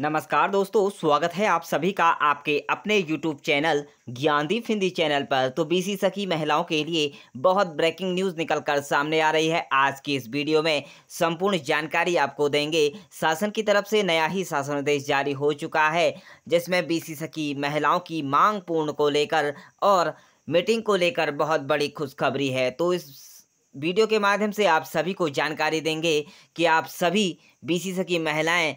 नमस्कार दोस्तों स्वागत है आप सभी का आपके अपने YouTube channel Gyandeep Hindi channel पर तो बीसी सखी महिलाओं के लिए बहुत ब्रेकिंग न्यूज़ निकलकर सामने आ रही है आज की इस वीडियो में संपूर्ण जानकारी आपको देंगे शासन की तरफ से नया ही शासन आदेश जारी हो चुका है जिसमें बीसी सखी महिलाओं की मांग पूर्ण को लेकर और मीटिंग को लेकर बहुत बड़ी खुशखबरी है तो इस वीडियो के माध्यम से आप सभी को जानकारी देंगे कि आप सभी बी सखी महिलाएँ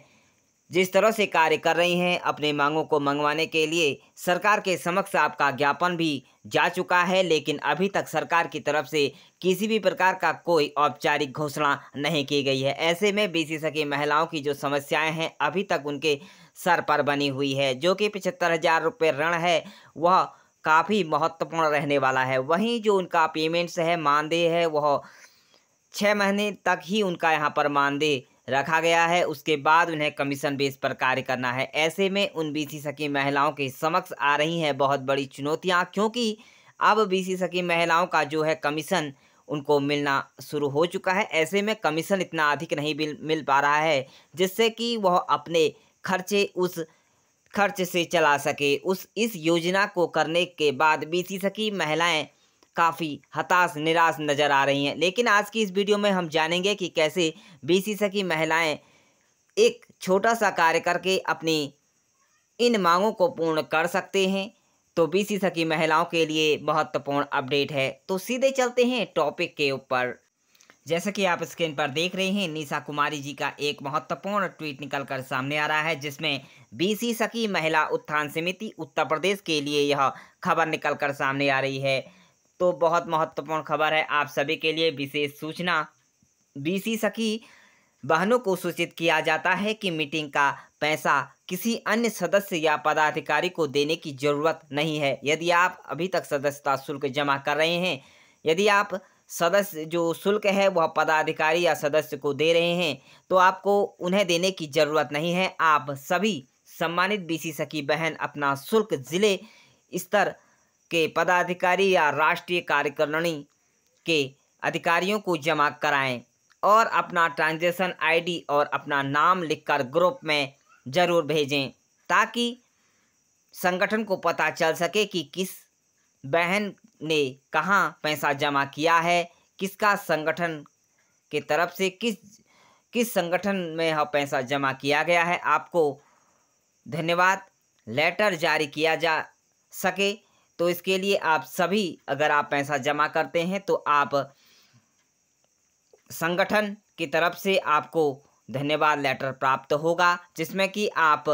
जिस तरह से कार्य कर रही हैं अपने मांगों को मंगवाने के लिए सरकार के समक्ष आपका ज्ञापन भी जा चुका है लेकिन अभी तक सरकार की तरफ से किसी भी प्रकार का कोई औपचारिक घोषणा नहीं की गई है ऐसे में बीसी सकी महिलाओं की जो समस्याएं हैं अभी तक उनके सर पर बनी हुई है जो कि पचहत्तर हज़ार रुपये ऋण है वह काफ़ी महत्वपूर्ण रहने वाला है वहीं जो उनका पेमेंट्स है मानदेय है वह छः महीने तक ही उनका यहाँ पर मानदेय रखा गया है उसके बाद उन्हें कमीशन बेस पर कार्य करना है ऐसे में उन बीसी सकी महिलाओं के समक्ष आ रही हैं बहुत बड़ी चुनौतियां क्योंकि अब बीसी सकी महिलाओं का जो है कमीशन उनको मिलना शुरू हो चुका है ऐसे में कमीशन इतना अधिक नहीं मिल पा रहा है जिससे कि वह अपने खर्चे उस खर्च से चला सके उस इस योजना को करने के बाद बीसी सकी महिलाएँ काफ़ी हताश निराश नज़र आ रही हैं लेकिन आज की इस वीडियो में हम जानेंगे कि कैसे सी की महिलाएं एक छोटा सा कार्य करके अपनी इन मांगों को पूर्ण कर सकते हैं तो सी सकी महिलाओं के लिए महत्वपूर्ण अपडेट है तो सीधे चलते हैं टॉपिक के ऊपर जैसा कि आप स्क्रीन पर देख रहे हैं निशा कुमारी जी का एक महत्वपूर्ण ट्वीट निकल कर सामने आ रहा है जिसमें बीसी सकी महिला उत्थान समिति उत्तर प्रदेश के लिए यह खबर निकल कर सामने आ रही है तो बहुत महत्वपूर्ण खबर है आप सभी के लिए विशेष सूचना बीसी सखी बहनों को सूचित किया जाता है कि मीटिंग का पैसा किसी अन्य सदस्य या पदाधिकारी को देने की जरूरत नहीं है यदि आप अभी तक सदस्यता शुल्क जमा कर रहे हैं यदि आप सदस्य जो शुल्क है वह पदाधिकारी या सदस्य को दे रहे हैं तो आपको उन्हें देने की ज़रूरत नहीं है आप सभी सम्मानित बीसी सखी बहन अपना शुल्क जिले स्तर के पदाधिकारी या राष्ट्रीय कार्यकारिणी के अधिकारियों को जमा कराएं और अपना ट्रांजेक्शन आईडी और अपना नाम लिखकर ग्रुप में ज़रूर भेजें ताकि संगठन को पता चल सके कि किस बहन ने कहाँ पैसा जमा किया है किसका संगठन के तरफ से किस किस संगठन में हाँ पैसा जमा किया गया है आपको धन्यवाद लेटर जारी किया जा सके तो इसके लिए आप सभी अगर आप पैसा जमा करते हैं तो आप संगठन की तरफ से आपको धन्यवाद लेटर प्राप्त होगा जिसमें कि आप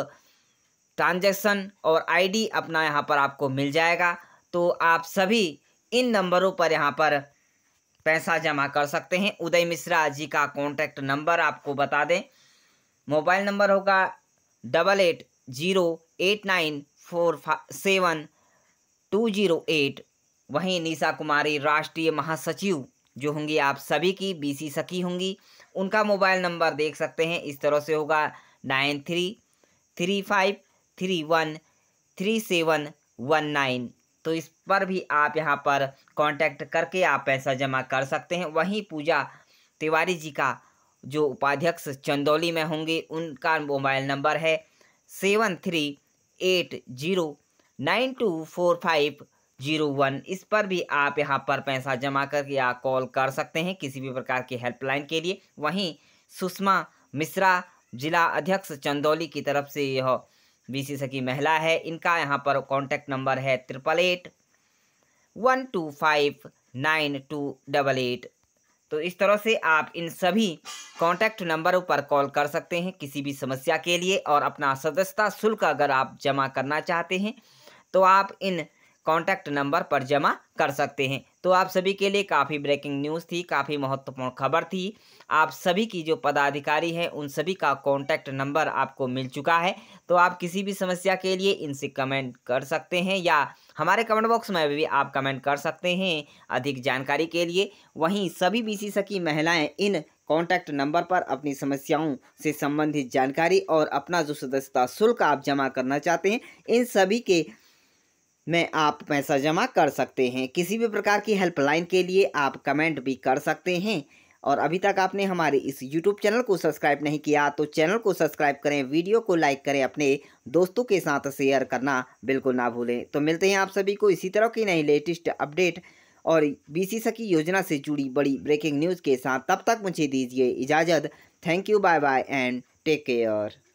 ट्रांजैक्शन और आईडी अपना यहाँ पर आपको मिल जाएगा तो आप सभी इन नंबरों पर यहाँ पर पैसा जमा कर सकते हैं उदय मिश्रा जी का कॉन्टैक्ट नंबर आपको बता दें मोबाइल नंबर होगा double eight zero eight nine four seven eight वहीं निशा कुमारी राष्ट्रीय महासचिव जो होंगी आप सभी की बीसी सखी होंगी उनका मोबाइल नंबर देख सकते हैं इस तरह से होगा nine three three five three one three seven one nine तो इस पर भी आप यहाँ पर कांटेक्ट करके आप पैसा जमा कर सकते हैं वहीं पूजा तिवारी जी का जो उपाध्यक्ष चंदौली में होंगे उनका मोबाइल नंबर है seven three eight zero nine two four five zero one इस पर भी आप यहाँ पर पैसा जमा करके या कॉल कर सकते हैं किसी भी प्रकार की हेल्पलाइन के लिए वहीं सुषमा मिश्रा जिला अध्यक्ष चंदौली की तरफ से यह सखी महिला है इनका यहाँ पर कॉन्टैक्ट नंबर है triple eight one two five nine two double eight तो इस तरह से आप इन सभी कॉन्टैक्ट नंबरों पर कॉल कर सकते हैं किसी भी समस्या के लिए और अपना सदस्यता शुल्क अगर आप जमा करना चाहते हैं तो आप इन कॉन्टैक्ट नंबर पर जमा कर सकते हैं तो आप सभी के लिए काफ़ी ब्रेकिंग न्यूज़ थी काफ़ी महत्वपूर्ण खबर थी आप सभी की जो पदाधिकारी हैं उन सभी का कॉन्टैक्ट नंबर आपको मिल चुका है तो आप किसी भी समस्या के लिए इनसे कमेंट कर सकते हैं या हमारे कमेंट बॉक्स में भी आप कमेंट कर सकते हैं अधिक जानकारी के लिए वहीं सभी बीसीसी सखी महिलाएँ इन कॉन्टैक्ट नंबर पर अपनी समस्याओं से संबंधित जानकारी और अपना जो सदस्यता शुल्क आप जमा करना चाहते हैं इन सभी के में आप पैसा जमा कर सकते हैं किसी भी प्रकार की हेल्पलाइन के लिए आप कमेंट भी कर सकते हैं और अभी तक आपने हमारे इस YouTube चैनल को सब्सक्राइब नहीं किया तो चैनल को सब्सक्राइब करें वीडियो को लाइक करें अपने दोस्तों के साथ शेयर करना बिल्कुल ना भूलें तो मिलते हैं आप सभी को इसी तरह की नई लेटेस्ट अपडेट और सी सखी योजना से जुड़ी बड़ी ब्रेकिंग न्यूज़ के साथ तब तक मुझे दीजिए इजाज़त thank you bye bye and take care